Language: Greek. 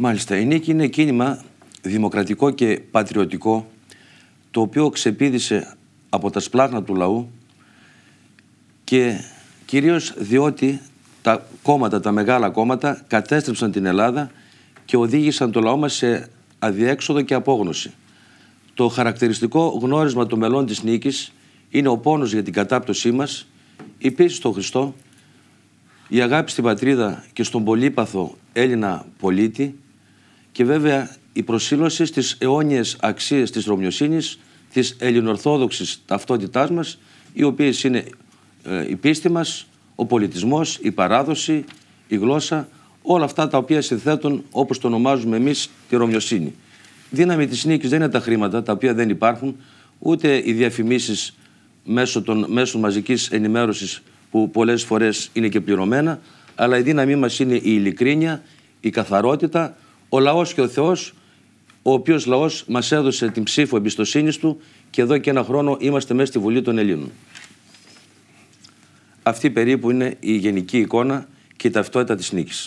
Μάλιστα, η Νίκη είναι κίνημα δημοκρατικό και πατριωτικό το οποίο ξεπίδησε από τα σπλάχνα του λαού και κυρίως διότι τα κόμματα, τα μεγάλα κόμματα κατέστρεψαν την Ελλάδα και οδήγησαν το λαό μας σε αδιέξοδο και απόγνωση. Το χαρακτηριστικό γνώρισμα των μελών της νίκης είναι ο πόνος για την κατάπτωσή μας, η πίστη στον Χριστό, η αγάπη στην πατρίδα και στον πολύπαθο Έλληνα πολίτη, και βέβαια η προσήλωση στις αιώνιες αξίες της Ρωμιοσύνης, της ελληνορθόδοξης ταυτότητάς μας, οι οποίες είναι ε, η πίστη μας, ο πολιτισμός, η παράδοση, η γλώσσα, όλα αυτά τα οποία συνθέτουν, όπως το ονομάζουμε εμείς, τη Ρωμιοσύνη. Δύναμη της νίκης δεν είναι τα χρήματα, τα οποία δεν υπάρχουν, ούτε οι διαφημίσεις μέσω των μέσων μαζικής ενημέρωσης που πολλές φορές είναι και πληρωμένα, αλλά η δύναμή μας είναι η ειλικρίνεια, η καθαρότητα, ο λαός και ο Θεός, ο οποίος λαός μας έδωσε την ψήφο εμπιστοσύνης του και εδώ και ένα χρόνο είμαστε μέσα στη Βουλή των Ελλήνων. Αυτή περίπου είναι η γενική εικόνα και η ταυτότητα της νίκης.